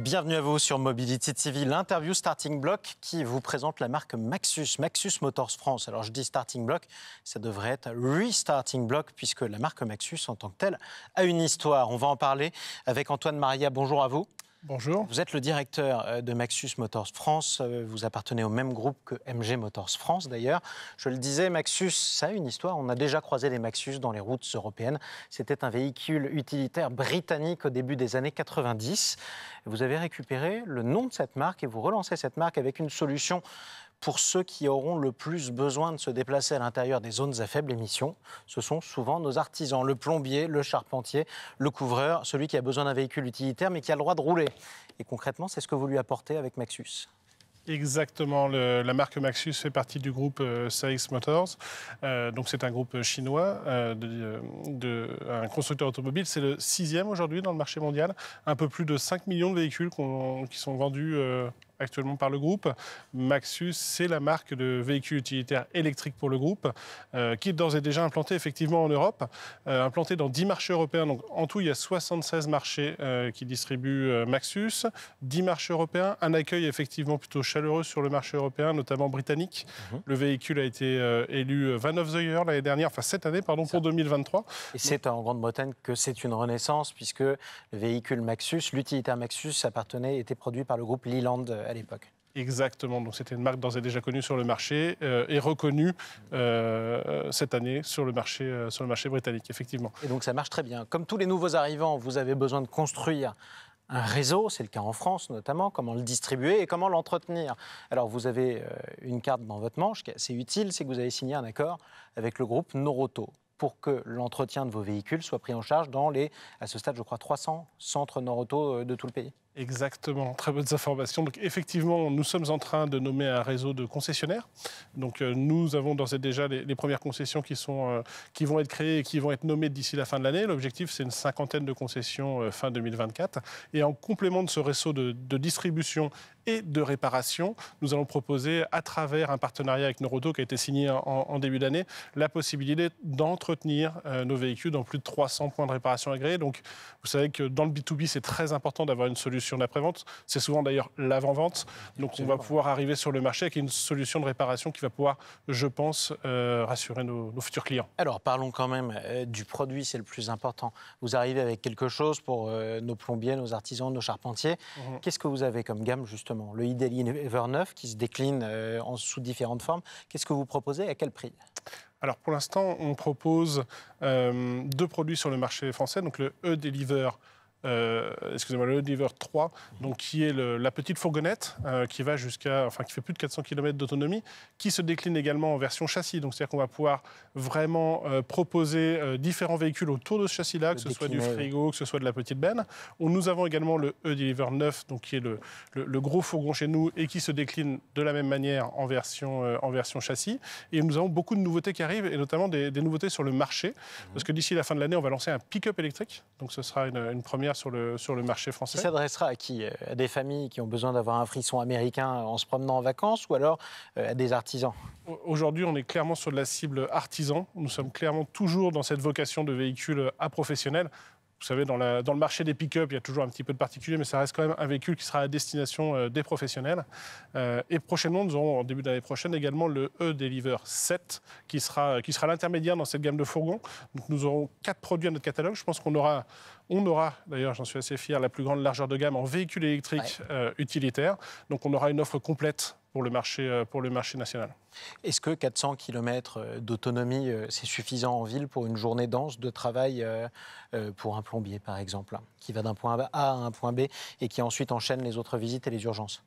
Bienvenue à vous sur Mobility TV, l'interview Starting Block qui vous présente la marque Maxus, Maxus Motors France. Alors je dis Starting Block, ça devrait être Restarting Block puisque la marque Maxus en tant que telle a une histoire. On va en parler avec Antoine Maria. Bonjour à vous. Bonjour. Vous êtes le directeur euh, de Maxus Motors France. Euh, vous appartenez au même groupe que MG Motors France, d'ailleurs. Je le disais, Maxus, ça a une histoire. On a déjà croisé les Maxus dans les routes européennes. C'était un véhicule utilitaire britannique au début des années 90. Vous avez récupéré le nom de cette marque et vous relancez cette marque avec une solution pour ceux qui auront le plus besoin de se déplacer à l'intérieur des zones à faible émission, ce sont souvent nos artisans, le plombier, le charpentier, le couvreur, celui qui a besoin d'un véhicule utilitaire mais qui a le droit de rouler. Et concrètement, c'est ce que vous lui apportez avec Maxus. Exactement, la marque Maxus fait partie du groupe euh, Motors. Euh, donc c'est un groupe chinois, euh, euh, de, un constructeur automobile. C'est le sixième aujourd'hui dans le marché mondial. Un peu plus de 5 millions de véhicules qui sont vendus actuellement par le groupe. Maxus, c'est la marque de véhicules utilitaires électriques pour le groupe, euh, qui est d'ores et déjà implantée effectivement en Europe, implanté euh, implantée dans 10 marchés européens. Donc en tout, il y a 76 marchés euh, qui distribuent Maxus, 10 marchés européens, un accueil effectivement plutôt chaleureux sur le marché européen, notamment britannique. Mhm. Le véhicule a été élu Van of the Year l'année dernière, enfin cette année, pardon, pour 2023. Et c'est en Grande-Bretagne que c'est une renaissance, puisque le véhicule Maxus, l'utilitaire Maxus, appartenait, était produit par le groupe Leland à l'époque. Exactement, donc c'était une marque d'ores et déjà connue sur le marché euh, et reconnue euh, cette année sur le, marché, euh, sur le marché britannique, effectivement. Et donc ça marche très bien. Comme tous les nouveaux arrivants, vous avez besoin de construire un réseau, c'est le cas en France notamment, comment le distribuer et comment l'entretenir. Alors vous avez une carte dans votre manche, c'est utile, c'est que vous avez signé un accord avec le groupe Noroto pour que l'entretien de vos véhicules soit pris en charge dans les, à ce stade je crois, 300 centres Noroto de tout le pays. Exactement, très bonnes informations. Donc effectivement, nous sommes en train de nommer un réseau de concessionnaires. Donc euh, nous avons d'ores et déjà les, premières concessions qui, sont, euh, qui vont être créées et qui vont être nommées d'ici la fin de l'année. L'objectif, c'est une cinquantaine de concessions euh, fin 2024. Et en complément de ce réseau de, distribution et de réparation. Nous allons proposer, à travers un partenariat avec Neuroto qui a été signé en, début d'année, la possibilité d'entretenir nos véhicules dans plus de 300 points de réparation agréés. Donc, vous savez que dans le B2B, c'est très important d'avoir une solution sur d'après-vente. C'est souvent d'ailleurs l'avant-vente. Donc on va pouvoir arriver sur le marché avec une solution de réparation qui va pouvoir, je pense, euh, rassurer nos, futurs clients. Alors parlons quand même euh, du produit, c'est le plus important. Vous arrivez avec quelque chose pour euh, nos plombiers, nos artisans, nos charpentiers. Mhm. Qu'est-ce que vous avez comme gamme justement Le e Ever 9 qui se décline en, sous différentes formes. Qu'est-ce que vous proposez à quel prix alors pour l'instant, on propose deux produits sur le marché français, donc le E-Deliver euh, excusez-moi, le E-Deliver 3, donc, qui est la petite fourgonnette euh, qui va jusqu'à, enfin, qui fait plus de 400 km d'autonomie, qui se décline également en version châssis. Donc, c'est-à-dire qu'on va pouvoir vraiment euh, proposer différents véhicules autour de ce châssis-là, que ce soit du frigo, que ce soit de la petite benne. On, nous avons également le E-Deliver 9, donc, qui est le, gros fourgon chez nous et qui se décline de la même manière en version, en version châssis. Et nous avons beaucoup de nouveautés qui arrivent, et notamment des, nouveautés sur le marché, mmh. parce que d'ici la fin de l'année, on va lancer un pick-up électrique. Donc, ce sera une première sur le, sur le marché français. Il s'adressera à qui euh, À des familles qui ont besoin d'avoir un frisson américain en se promenant en vacances ou alors euh, à des artisans Aujourd'hui, on est clairement sur de la cible artisan. Nous sommes clairement toujours dans cette vocation de véhicule euh, à professionnel. Vous savez, dans, le marché des pick-up, il y a toujours un petit peu de particulier, mais ça reste quand même un véhicule qui sera à destination euh, des professionnels. Euh, et prochainement, nous aurons en début d'année prochaine également le E-Deliver 7, qui sera, qui sera l'intermédiaire dans cette gamme de fourgons. Donc, nous aurons quatre produits à notre catalogue. Je pense qu'on aura on aura, d'ailleurs, j'en suis assez fier, la plus grande largeur de gamme en véhicules électrique euh, utilitaires. utilitaire. Donc, on aura une offre complète pour le marché, euh, pour le marché national. Est-ce que 400 km euh, d'autonomie, euh, c'est suffisant en ville pour une journée dense de travail pour un plombier, par exemple, hein, qui va d'un point A à un point B et qui ensuite enchaîne les autres visites et les urgences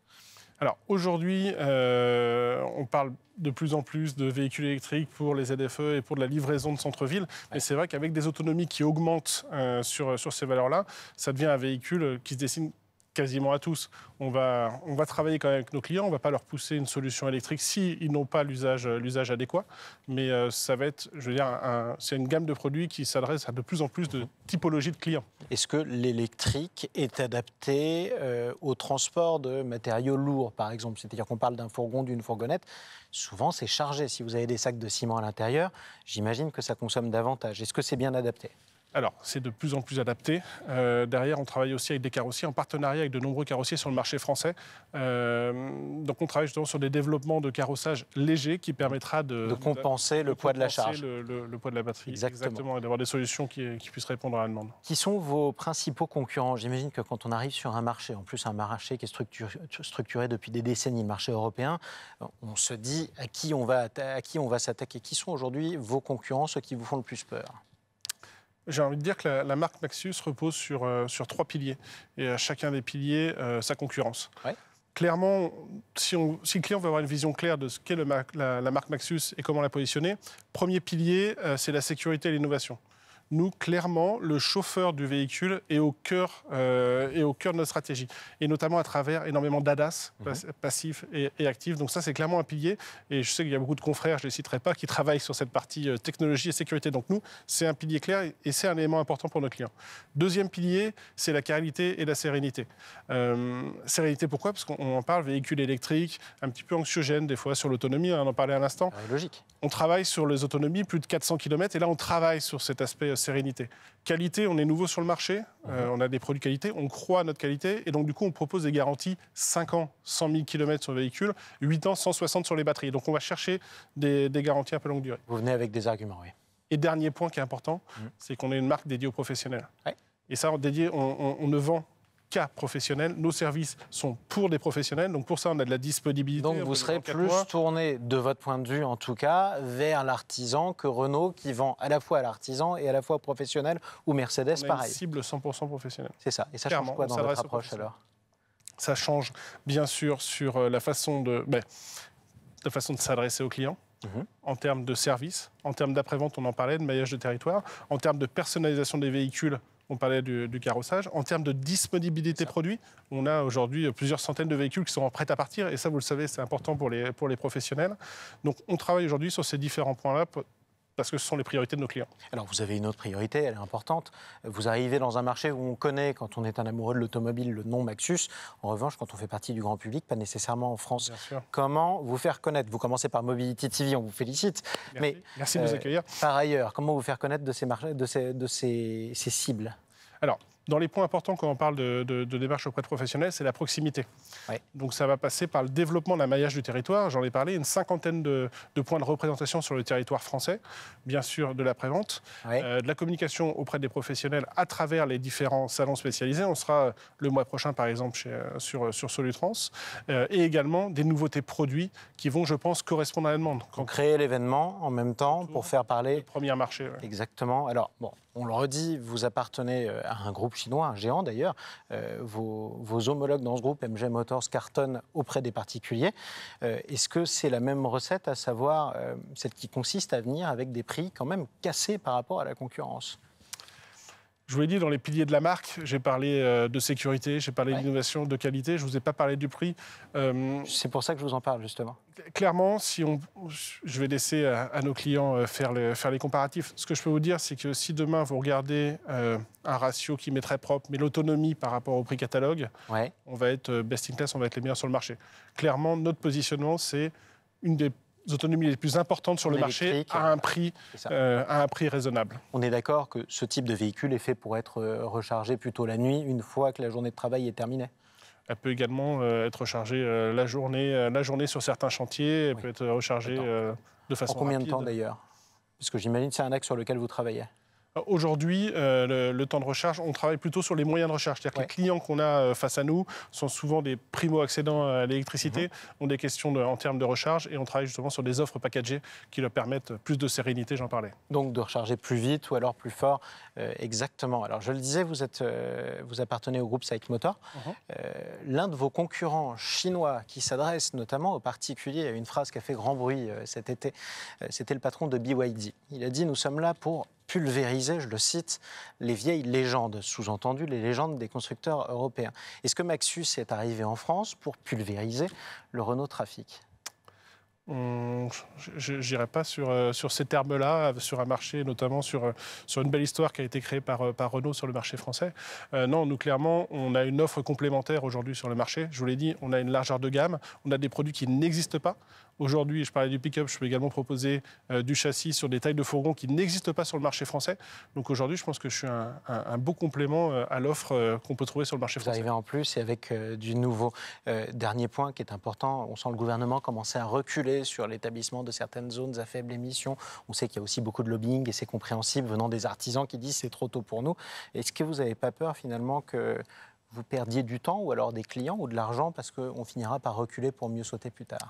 alors aujourd'hui, on parle de plus en plus de véhicules électriques pour les ZFE et pour de la livraison de centre-ville. Mais c'est vrai qu'avec des autonomies qui augmentent sur, sur ces valeurs-là, ça devient un véhicule qui se dessine quasiment à tous, on va, on va travailler quand même avec nos clients, on ne va pas leur pousser une solution électrique s'ils n'ont pas l'usage, adéquat, mais euh, ça va être, je veux dire, c'est une gamme de produits qui s'adresse à de plus en plus de mhm. typologies de clients. Est-ce que l'électrique est adapté euh, au transport de matériaux lourds, par exemple C'est-à-dire qu'on parle d'un fourgon, d'une fourgonnette, souvent c'est chargé. Si vous avez des sacs de ciment à l'intérieur, j'imagine que ça consomme davantage. Est-ce que c'est bien adapté alors, c'est de plus en plus adapté. Euh, derrière, on travaille aussi avec des carrossiers, en partenariat avec de nombreux carrossiers sur le marché français. Euh, donc, on travaille justement sur des développements de carrossage léger qui permettra de, compenser le poids de la charge. Le, le, poids de la batterie. Exactement. et d'avoir des solutions qui, puissent répondre à la demande. Qui sont vos principaux concurrents J'imagine que quand on arrive sur un marché, en plus un marché qui est structuré, depuis des décennies, le marché européen, euh, on se dit à qui on va, à qui on va s'attaquer. Qui sont aujourd'hui vos concurrents, ceux qui vous font le plus peur j'ai envie de dire que la, marque Maxius repose euh, sur, trois piliers. Et à chacun des piliers, euh, sa concurrence. Clairement, si, le client veut avoir une vision claire de ce qu'est la, marque Maxus et comment la positionner, premier pilier, euh, c'est la sécurité et l'innovation nous, clairement, le chauffeur du véhicule est au cœur, euh, au cœur de notre stratégie, et notamment à travers énormément d'ADAS, mhm. passifs et, actifs. Donc ça, c'est clairement un pilier, et je sais qu'il y a beaucoup de confrères, je ne les citerai pas, qui travaillent sur cette partie euh, technologie et sécurité. Donc nous, c'est un pilier clair, et c'est un élément important pour nos clients. Deuxième pilier, c'est la qualité et la sérénité. Euh, sérénité, pourquoi Parce qu'on en parle, véhicule électrique, un petit peu anxiogène des fois sur l'autonomie, on en parlait à l'instant. Ah, logique. On travaille sur les autonomies, plus de 400 km, et là, on travaille sur cet aspect euh, sérénité. Qualité, on est nouveau sur le marché, mhm. euh, on a des produits qualité, on croit à notre qualité, et donc du coup, on propose des garanties 5 ans, 100 000 km sur le véhicule, 8 ans, 160 sur les batteries. Donc on va chercher des, garanties un peu longue durée. Vous venez avec des arguments, oui. Et dernier point qui est important, mhm. c'est qu'on est une marque dédiée aux professionnels. Et ça, dédié, on, ne vend cas professionnel. Nos services sont pour des professionnels, donc pour ça, on a de la disponibilité. Donc vous serez plus tourné, de votre point de vue en tout cas, vers l'artisan que Renault, qui vend à la fois à l'artisan et à la fois au professionnel, ou Mercedes, on a pareil. Une cible 100% professionnelle. C'est ça. Et ça change quoi dans votre approche alors Ça change, bien sûr, sur euh, la façon de, ben, façon de s'adresser aux clients. Mhm. en termes de services, en termes d'après-vente, on en parlait, de maillage de territoire, en termes de personnalisation des véhicules on parlait du, carrossage. En termes de disponibilité produit, on a aujourd'hui plusieurs centaines de véhicules qui sont prêts à partir. Et ça, vous le savez, c'est important pour les, pour les professionnels. Donc, on travaille aujourd'hui sur ces différents points-là parce que ce sont les priorités de nos clients. Alors vous avez une autre priorité, elle est importante. Vous arrivez dans un marché où on connaît, quand on est un amoureux de l'automobile, le nom Maxus. En revanche, quand on fait partie du grand public, pas nécessairement en France. Comment vous faire connaître Vous commencez par Mobility TV, on vous félicite. Merci, de nous euh, accueillir. par ailleurs, comment vous faire connaître de ces, marchés, de ces cibles alors, dans les points importants quand on parle de, démarche auprès de professionnels, c'est la proximité. Donc ça va passer par le développement d'un maillage du territoire. J'en ai parlé, une cinquantaine de, points de représentation sur le territoire français, bien sûr de la prévente, euh, de la communication auprès des professionnels à travers les différents salons spécialisés. On sera euh, le mois prochain, par exemple, chez, euh, sur, sur Solutrans, et également des nouveautés produits qui vont, je pense, correspondre à la demande. Quand... Créer l'événement en même temps pour faire parler. Le premier marché. Exactement. Alors, bon, on le redit, vous appartenez euh, à un groupe chinois, un géant d'ailleurs. Euh, vos, homologues dans ce groupe, MG Motors, cartonnent auprès des particuliers. Euh, est-ce que c'est la même recette, à savoir celle qui consiste à venir avec des prix quand même cassés par rapport à la concurrence je vous l'ai dit, dans les piliers de la marque, j'ai parlé euh, de sécurité, j'ai parlé d'innovation, de qualité, je ne vous ai pas parlé du prix. Euh, c'est pour ça que je vous en parle, justement. Clairement, si on, je vais laisser à, nos clients euh, faire, faire les comparatifs. Ce que je peux vous dire, c'est que si demain vous regardez un ratio qui m'est très propre, mais l'autonomie par rapport au prix catalogue, on va être best in class, on va être les meilleurs sur le marché. Clairement, notre positionnement, c'est une des autonomies les plus importantes sur le marché à un, prix, euh, à un prix raisonnable. On est d'accord que ce type de véhicule est fait pour être euh, rechargé plutôt la nuit, une fois que la journée de travail est terminée elle peut également euh, être rechargée la, journée, la journée sur certains chantiers, elle peut être rechargée de façon En combien de temps d'ailleurs Parce que j'imagine que c'est un axe sur lequel vous travaillez. Euh, aujourd'hui, euh, le, temps de recharge, on travaille plutôt sur les moyens de recharge. C'est-à-dire que les clients qu'on a euh, face à nous sont souvent des primo-accédants à l'électricité, mhm. ont des questions en termes de recharge et on travaille justement sur des offres packagées qui leur permettent plus de sérénité, j'en parlais. Donc de recharger plus vite ou alors plus fort, exactement. Alors je le disais, vous, êtes, vous appartenez au groupe Saic Motor. Mhm. L'un de vos concurrents chinois qui s'adresse notamment aux particuliers a une phrase qui a fait grand bruit cet été. C'était le patron de BYD. Il a dit Nous sommes là pour Pulvériser, je le cite, les vieilles légendes, sous-entendu les légendes des constructeurs européens. Est-ce que Maxus est arrivé en France pour pulvériser le Renault Trafic je n'irai pas sur, euh, sur ces termes-là, sur un marché, notamment sur, euh, sur une belle histoire qui a été créée par, euh, par Renault sur le marché français. non, nous, clairement, on a une offre complémentaire aujourd'hui sur le marché. Je vous l'ai dit, on a une largeur de gamme, on a des produits qui n'existent pas. Aujourd'hui, je parlais du pick-up, je peux également proposer du châssis sur des tailles de fourgon qui n'existent pas sur le marché français. Donc aujourd'hui, je pense que je suis un, beau complément à l'offre qu'on peut trouver sur le marché français. Vous arrivez en plus et avec du nouveau. dernier point qui est important, on sent le gouvernement commencer à reculer sur l'établissement de certaines zones à faible émission. On sait qu'il y a aussi beaucoup de lobbying et c'est compréhensible venant des artisans qui disent c'est trop tôt pour nous. Est-ce que vous n'avez pas peur finalement que vous perdiez du temps ou alors des clients ou de l'argent parce qu'on finira par reculer pour mieux sauter plus tard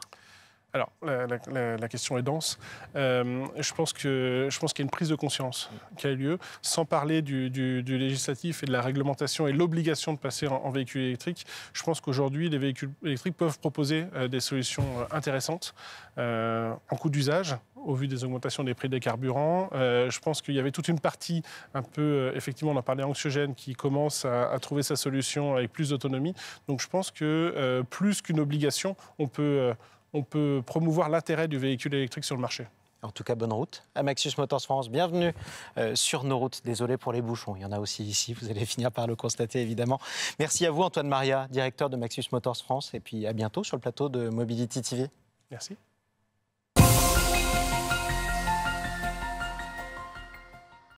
alors, la, question est dense. Euh, je pense que je pense qu'il y a une prise de conscience qui a lieu, sans parler du, législatif et de la réglementation et l'obligation de passer en, véhicule électrique. Je pense qu'aujourd'hui, les véhicules électriques peuvent proposer euh, des solutions euh, intéressantes en coût d'usage, au vu des augmentations des prix des carburants. je pense qu'il y avait toute une partie, un peu, effectivement, on en parlait anxiogène, qui commence à, trouver sa solution avec plus d'autonomie. Donc je pense que plus qu'une obligation, on peut, on peut promouvoir l'intérêt du véhicule électrique sur le marché. En tout cas, bonne route. à Maxus Motors France, bienvenue euh, sur nos routes. Désolé pour les bouchons, il y en a aussi ici, vous allez finir par le constater évidemment. Merci à vous Antoine Maria, directeur de Maxus Motors France, et puis à bientôt sur le plateau de Mobility TV. Merci.